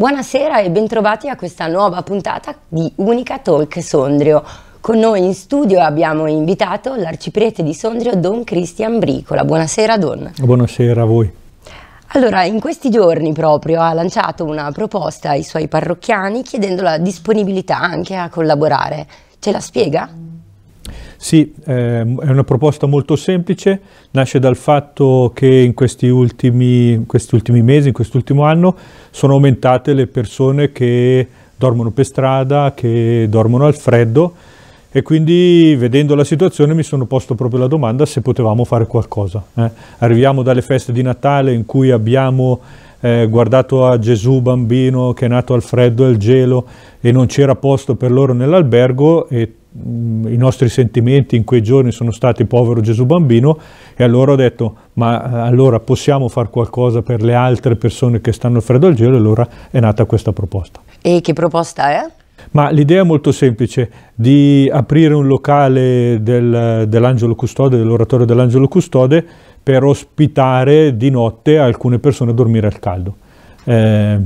Buonasera e bentrovati a questa nuova puntata di Unica Talk Sondrio. Con noi in studio abbiamo invitato l'arciprete di Sondrio Don Cristian Bricola. Buonasera Don. Buonasera a voi. Allora, in questi giorni proprio ha lanciato una proposta ai suoi parrocchiani chiedendo la disponibilità anche a collaborare. Ce la spiega? Sì, eh, è una proposta molto semplice, nasce dal fatto che in questi ultimi, questi ultimi mesi, in quest'ultimo anno, sono aumentate le persone che dormono per strada, che dormono al freddo e quindi vedendo la situazione mi sono posto proprio la domanda se potevamo fare qualcosa. Eh. Arriviamo dalle feste di Natale in cui abbiamo eh, guardato a Gesù bambino che è nato al freddo e al gelo e non c'era posto per loro nell'albergo e i nostri sentimenti in quei giorni sono stati povero Gesù bambino e allora ho detto ma eh, allora possiamo fare qualcosa per le altre persone che stanno freddo al gelo e allora è nata questa proposta. E che proposta è? Ma l'idea è molto semplice, di aprire un locale del, dell'Angelo Custode, dell'oratorio dell'Angelo Custode, per ospitare di notte alcune persone a dormire al caldo. Eh,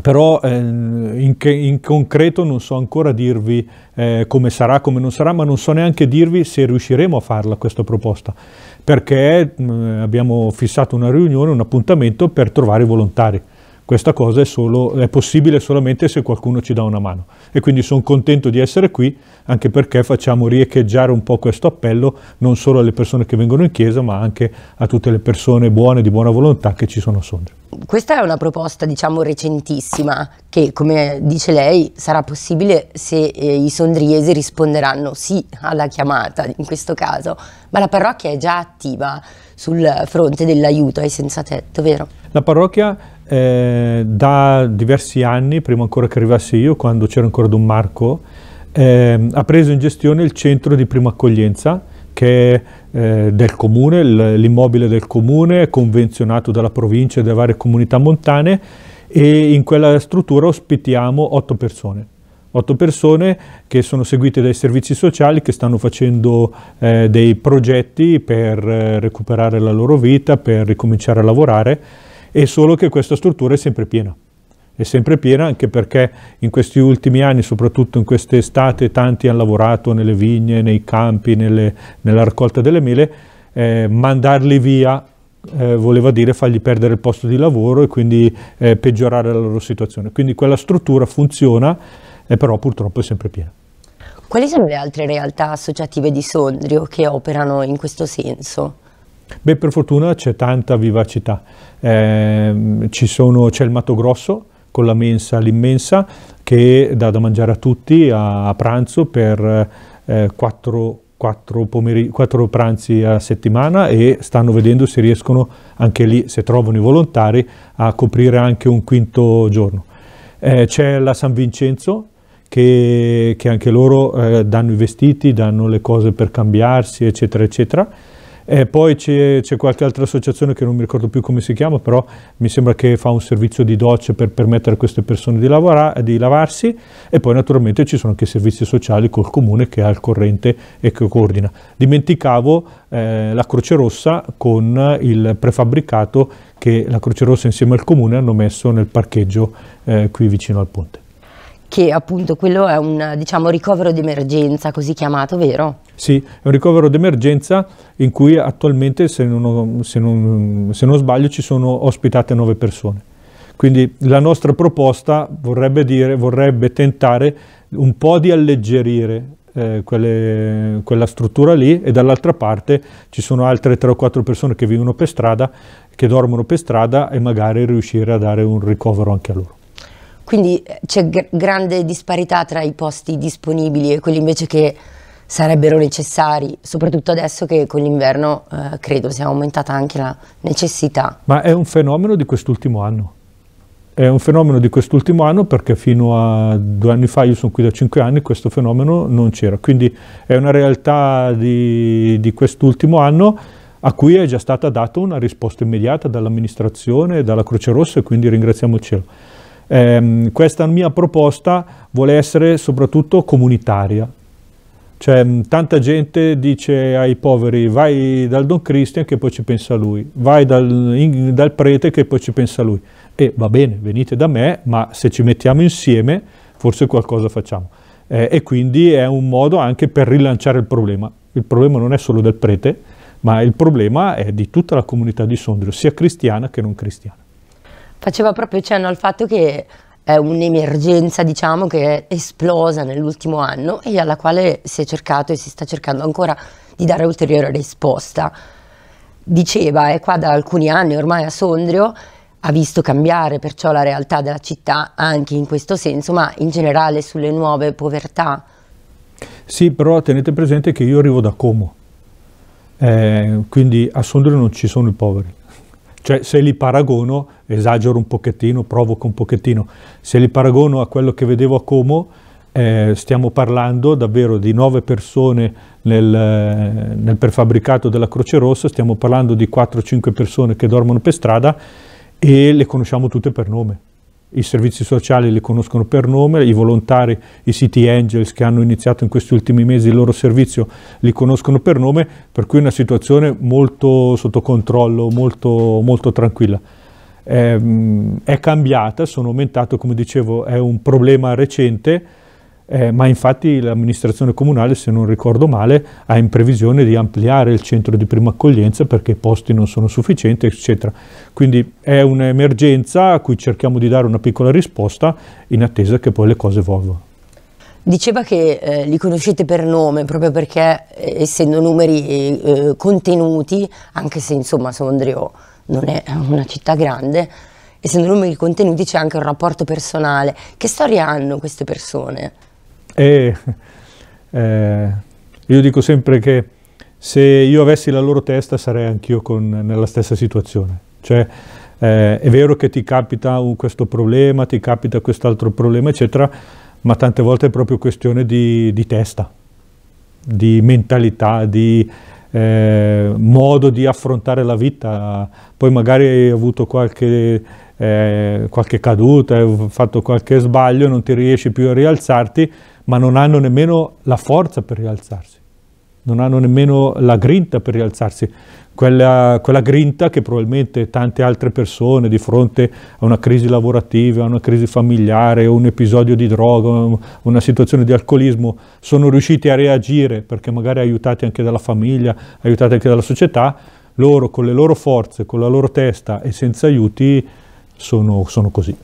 però eh, in, in, concreto non so ancora dirvi eh, come sarà, come non sarà, ma non so neanche dirvi se riusciremo a farla questa proposta, perché mh, mm, abbiamo fissato una riunione, un appuntamento per trovare i volontari questa cosa è, solo, è possibile solamente se qualcuno ci dà una mano. E quindi sono contento di essere qui, anche perché facciamo riecheggiare un po' questo appello non solo alle persone che vengono in chiesa, ma anche a tutte le persone buone, di buona volontà che ci sono a Sondrio. Questa è una proposta, diciamo, recentissima, che come dice lei sarà possibile se eh, i sondriesi risponderanno sì alla chiamata in questo caso, ma la parrocchia è già attiva sul fronte dell'aiuto ai senza tetto, vero? La parrocchia eh, da diversi anni, prima ancora che arrivassi io, quando c'era ancora Don Marco, eh, ha preso in gestione il centro di prima accoglienza che è eh, del comune, l'immobile del comune, convenzionato dalla provincia e dalle varie comunità montane e in quella struttura ospitiamo otto persone. Otto persone che sono seguite dai servizi sociali che stanno facendo eh, dei progetti per eh, recuperare la loro vita, per ricominciare a lavorare è solo che questa struttura è sempre piena. È sempre piena anche perché in questi ultimi anni, soprattutto in quest'estate, tanti hanno lavorato nelle vigne, nei campi, nelle, nella raccolta delle mele, eh, mandarli via eh, voleva dire fargli perdere il posto di lavoro e quindi eh, peggiorare la loro situazione. Quindi quella struttura funziona, eh, però purtroppo è sempre piena. Quali sono le altre realtà associative di Sondrio che operano in questo senso? Beh, per fortuna c'è tanta vivacità. Eh, sono, c'è il Mato Grosso con la mensa, l'immensa, che dà da mangiare a tutti a, a pranzo per eh, quattro, quattro, pomeri- quattro pranzi a settimana e stanno vedendo se riescono anche lì, se trovano i volontari, a coprire anche un quinto giorno. Eh, c'è la San Vincenzo, che, che anche loro eh, danno i vestiti, danno le cose per cambiarsi, eccetera, eccetera. Eh, poi c'è, qualche altra associazione che non mi ricordo più come si chiama, però mi sembra che fa un servizio di docce per permettere a queste persone di, lavorare, di lavarsi e poi naturalmente ci sono anche i servizi sociali col comune che è al corrente e che coordina. Dimenticavo eh, la Croce Rossa con il prefabbricato che la Croce Rossa insieme al comune hanno messo nel parcheggio eh, qui vicino al ponte. Che appunto quello è un diciamo, ricovero d'emergenza così chiamato, vero? Sì, è un ricovero d'emergenza in cui attualmente, se non, se, non, se non sbaglio, ci sono ospitate nove persone. Quindi la nostra proposta vorrebbe, dire, vorrebbe tentare un po' di alleggerire eh, quelle, quella struttura lì e dall'altra parte ci sono altre 3 o 4 persone che vivono per strada, che dormono per strada e magari riuscire a dare un ricovero anche a loro. Quindi c'è grande disparità tra i posti disponibili e quelli invece che sarebbero necessari, soprattutto adesso che con l'inverno eh, credo sia aumentata anche la necessità. Ma è un fenomeno di quest'ultimo anno. È un fenomeno di quest'ultimo anno perché fino a due anni fa, io sono qui da cinque anni, questo fenomeno non c'era. Quindi è una realtà di, di quest'ultimo anno a cui è già stata data una risposta immediata dall'amministrazione e dalla Croce Rossa e quindi ringraziamo il cielo. Eh, questa mia proposta vuole essere soprattutto comunitaria, cioè, mm, tanta gente dice ai poveri vai dal Don Cristian che poi ci pensa lui, vai dal, in, dal prete che poi ci pensa lui. E va bene, venite da me, ma se ci mettiamo insieme forse qualcosa facciamo. Eh, e quindi è un modo anche per rilanciare il problema. Il problema non è solo del prete, ma il problema è di tutta la comunità di Sondrio, sia cristiana che non cristiana. Faceva proprio cenno al fatto che è un'emergenza diciamo che è esplosa nell'ultimo anno e alla quale si è cercato e si sta cercando ancora di dare ulteriore risposta. Diceva, è qua da alcuni anni ormai a Sondrio, ha visto cambiare perciò la realtà della città anche in questo senso, ma in generale sulle nuove povertà. Sì, però tenete presente che io arrivo da Como, eh, quindi a Sondrio non ci sono i poveri. Cioè se li paragono, esagero un pochettino, provoco un pochettino, se li paragono a quello che vedevo a Como, eh, stiamo parlando davvero di nove persone nel, eh, nel prefabbricato della Croce Rossa, stiamo parlando di 4-5 persone che dormono per strada e le conosciamo tutte per nome i servizi sociali li conoscono per nome, i volontari, i City Angels che hanno iniziato in questi ultimi mesi il loro servizio li conoscono per nome, per cui è una situazione molto sotto controllo, molto, molto tranquilla. Ehm, è, cambiata, sono aumentato, come dicevo, è un problema recente, eh, ma infatti l'amministrazione comunale, se non ricordo male, ha in previsione di ampliare il centro di prima accoglienza perché i posti non sono sufficienti, eccetera. Quindi è un'emergenza a cui cerchiamo di dare una piccola risposta in attesa che poi le cose evolvano. Diceva che eh, li conoscete per nome proprio perché, eh, essendo numeri eh, eh, contenuti, anche se insomma Sondrio non è una città grande, essendo numeri contenuti c'è anche un rapporto personale. Che storia hanno queste persone? E eh, io dico sempre che se io avessi la loro testa sarei anch'io nella stessa situazione. Cioè, eh, è vero che ti capita un, questo problema, ti capita quest'altro problema, eccetera, ma tante volte è proprio questione di, di testa, di mentalità, di eh, modo di affrontare la vita. Poi magari hai avuto qualche, eh, qualche caduta, hai fatto qualche sbaglio, non ti riesci più a rialzarti, ma non hanno nemmeno la forza per rialzarsi, non hanno nemmeno la grinta per rialzarsi. Quella, quella, grinta che probabilmente tante altre persone di fronte a una crisi lavorativa, a una crisi familiare, un episodio di droga, una situazione di alcolismo, sono riusciti a reagire perché magari aiutati anche dalla famiglia, aiutati anche dalla società, loro con le loro forze, con la loro testa e senza aiuti sono, sono così.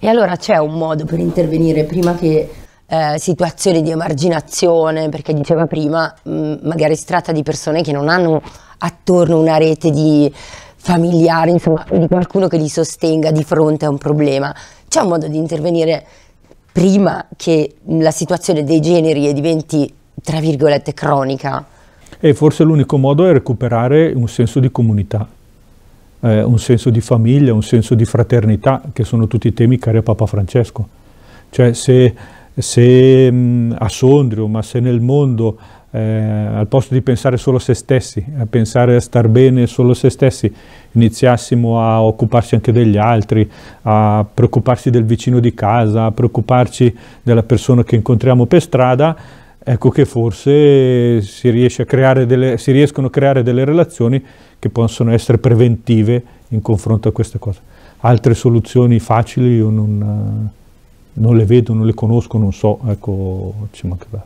E allora c'è un modo per intervenire prima che eh, situazioni di emarginazione, perché diceva prima, mh, mm, magari si tratta di persone che non hanno attorno una rete di familiari, insomma, di qualcuno che li sostenga di fronte a un problema. C'è un modo di intervenire prima che la situazione degeneri e diventi, tra virgolette, cronica? E forse l'unico modo è recuperare un senso di comunità, eh, un senso di famiglia, un senso di fraternità, che sono tutti temi cari a Papa Francesco. Cioè se se mh, mm, a Sondrio, ma se nel mondo, eh, al posto di pensare solo a se stessi, a pensare a star bene solo a se stessi, iniziassimo a occuparci anche degli altri, a preoccuparsi del vicino di casa, a preoccuparci della persona che incontriamo per strada, ecco che forse si, delle, si riescono a creare delle relazioni che possono essere preventive in confronto a queste cose. Altre soluzioni facili io non... Eh, non le vedo, non le conosco, non so, ecco, ci mancherà.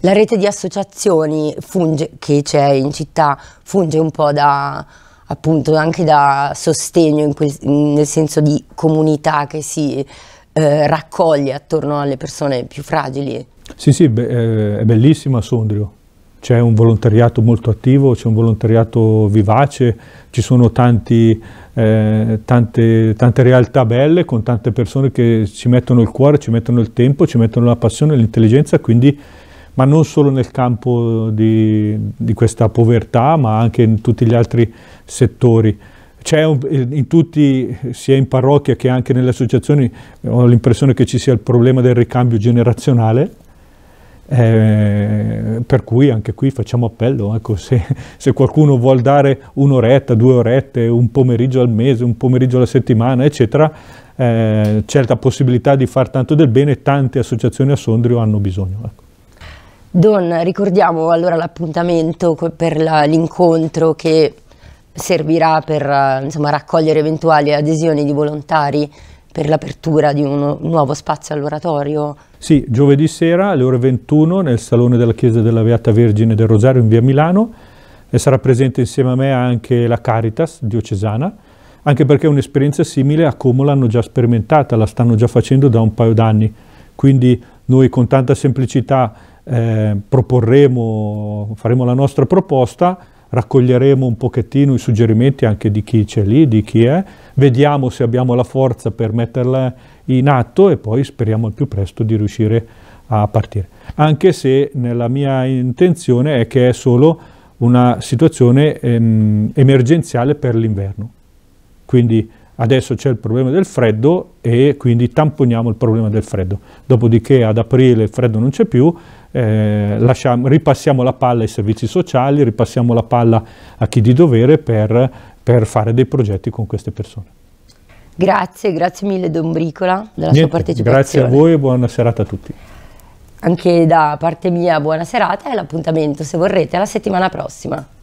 La rete di associazioni funge, che c'è in città funge un po' da, appunto, anche da sostegno, quel, nel senso di comunità che si eh, raccoglie attorno alle persone più fragili. Sì, sì, beh, eh, è bellissima Sondrio, c'è un volontariato molto attivo, c'è un volontariato vivace, ci sono tanti, eh, tante, tante, realtà belle con tante persone che ci mettono il cuore, ci mettono il tempo, ci mettono la passione, e l'intelligenza, quindi, ma non solo nel campo di, di, questa povertà, ma anche in tutti gli altri settori. Un, in tutti, sia in parrocchia che anche nelle associazioni, ho l'impressione che ci sia il problema del ricambio generazionale, eh, per cui anche qui facciamo appello, ecco, se, se, qualcuno vuol dare un'oretta, due orette, un pomeriggio al mese, un pomeriggio alla settimana, eccetera, eh, c'è la possibilità di far tanto del bene, tante associazioni a Sondrio hanno bisogno. Ecco. Don, ricordiamo allora l'appuntamento per la, l'incontro che servirà per eh, insomma, raccogliere eventuali adesioni di volontari per l'apertura di un nuovo spazio all'oratorio. Sì, giovedì sera alle ore 21 nel Salone della Chiesa della Beata Vergine del Rosario in via Milano e sarà presente insieme a me anche la Caritas diocesana, anche perché un'esperienza simile a come l'hanno già sperimentata, la stanno già facendo da un paio d'anni. Quindi noi con tanta semplicità eh, proporremo, faremo la nostra proposta raccoglieremo un pochettino i suggerimenti anche di chi c'è lì, di chi è, vediamo se abbiamo la forza per metterla in atto e poi speriamo al più presto di riuscire a partire. Anche se nella mia intenzione è che è solo una situazione ehm, emergenziale per l'inverno. Quindi adesso c'è il problema del freddo e quindi tamponiamo il problema del freddo. Dopodiché ad aprile il freddo non c'è più, eh, lasciamo, ripassiamo la palla ai servizi sociali, ripassiamo la palla a chi di dovere per, per fare dei progetti con queste persone. Grazie, grazie mille Don Bricola della Niente, sua partecipazione. Grazie a voi e buona serata a tutti. Anche da parte mia buona serata e l'appuntamento se vorrete alla settimana prossima.